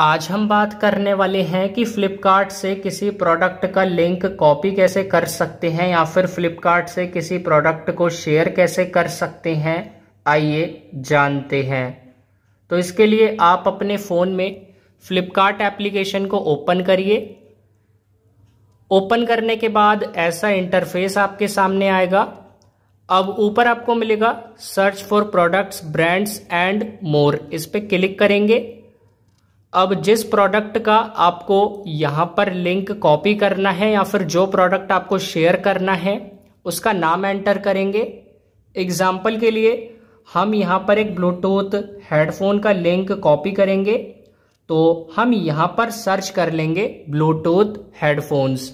आज हम बात करने वाले हैं कि फ्लिपकार्ट से किसी प्रोडक्ट का लिंक कॉपी कैसे कर सकते हैं या फिर फ्लिपकार्ट से किसी प्रोडक्ट को शेयर कैसे कर सकते हैं आइए जानते हैं तो इसके लिए आप अपने फ़ोन में फ्लिपकार्ट एप्लीकेशन को ओपन करिए ओपन करने के बाद ऐसा इंटरफेस आपके सामने आएगा अब ऊपर आपको मिलेगा search for products brands and more इस पर क्लिक करेंगे अब जिस प्रोडक्ट का आपको यहाँ पर लिंक कॉपी करना है या फिर जो प्रोडक्ट आपको शेयर करना है उसका नाम एंटर करेंगे एग्जाम्पल के लिए हम यहाँ पर एक ब्लूटूथ हेडफोन का लिंक कॉपी करेंगे तो हम यहाँ पर सर्च कर लेंगे ब्लूटूथ हेडफोन्स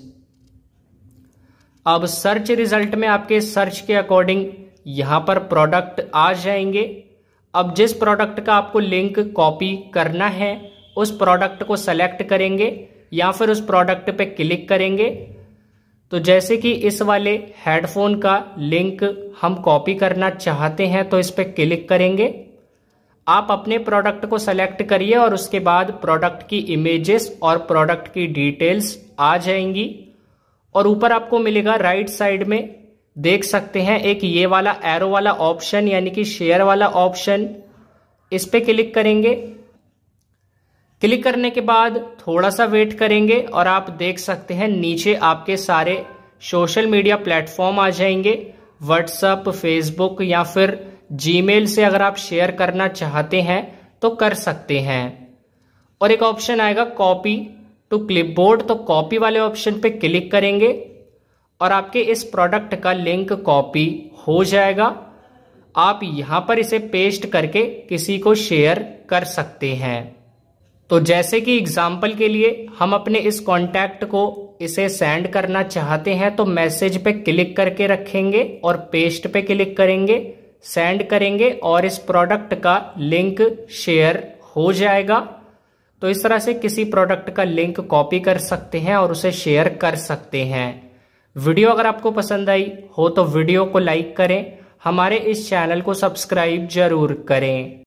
अब सर्च रिजल्ट में आपके सर्च के अकॉर्डिंग यहाँ पर प्रोडक्ट आ जाएंगे अब जिस प्रोडक्ट का आपको लिंक कॉपी करना है उस प्रोडक्ट को सेलेक्ट करेंगे या फिर उस प्रोडक्ट पे क्लिक करेंगे तो जैसे कि इस वाले हेडफोन का लिंक हम कॉपी करना चाहते हैं तो इस पर क्लिक करेंगे आप अपने प्रोडक्ट को सेलेक्ट करिए और उसके बाद प्रोडक्ट की इमेजेस और प्रोडक्ट की डिटेल्स आ जाएंगी और ऊपर आपको मिलेगा राइट साइड में देख सकते हैं एक ये वाला एरो वाला ऑप्शन यानी कि शेयर वाला ऑप्शन इस पर क्लिक करेंगे क्लिक करने के बाद थोड़ा सा वेट करेंगे और आप देख सकते हैं नीचे आपके सारे सोशल मीडिया प्लेटफॉर्म आ जाएंगे व्हाट्सअप फेसबुक या फिर जीमेल से अगर आप शेयर करना चाहते हैं तो कर सकते हैं और एक ऑप्शन आएगा कॉपी टू क्लिपबोर्ड तो कॉपी वाले ऑप्शन पे क्लिक करेंगे और आपके इस प्रोडक्ट का लिंक कॉपी हो जाएगा आप यहाँ पर इसे पेस्ट करके किसी को शेयर कर सकते हैं तो जैसे कि एग्जाम्पल के लिए हम अपने इस कॉन्टैक्ट को इसे सेंड करना चाहते हैं तो मैसेज पे क्लिक करके रखेंगे और पेस्ट पे क्लिक करेंगे सेंड करेंगे और इस प्रोडक्ट का लिंक शेयर हो जाएगा तो इस तरह से किसी प्रोडक्ट का लिंक कॉपी कर सकते हैं और उसे शेयर कर सकते हैं वीडियो अगर आपको पसंद आई हो तो वीडियो को लाइक करें हमारे इस चैनल को सब्सक्राइब जरूर करें